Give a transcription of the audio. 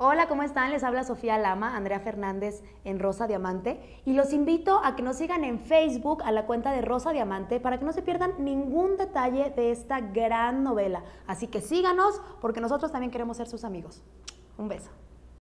Hola, ¿cómo están? Les habla Sofía Lama, Andrea Fernández en Rosa Diamante y los invito a que nos sigan en Facebook a la cuenta de Rosa Diamante para que no se pierdan ningún detalle de esta gran novela. Así que síganos porque nosotros también queremos ser sus amigos. Un beso.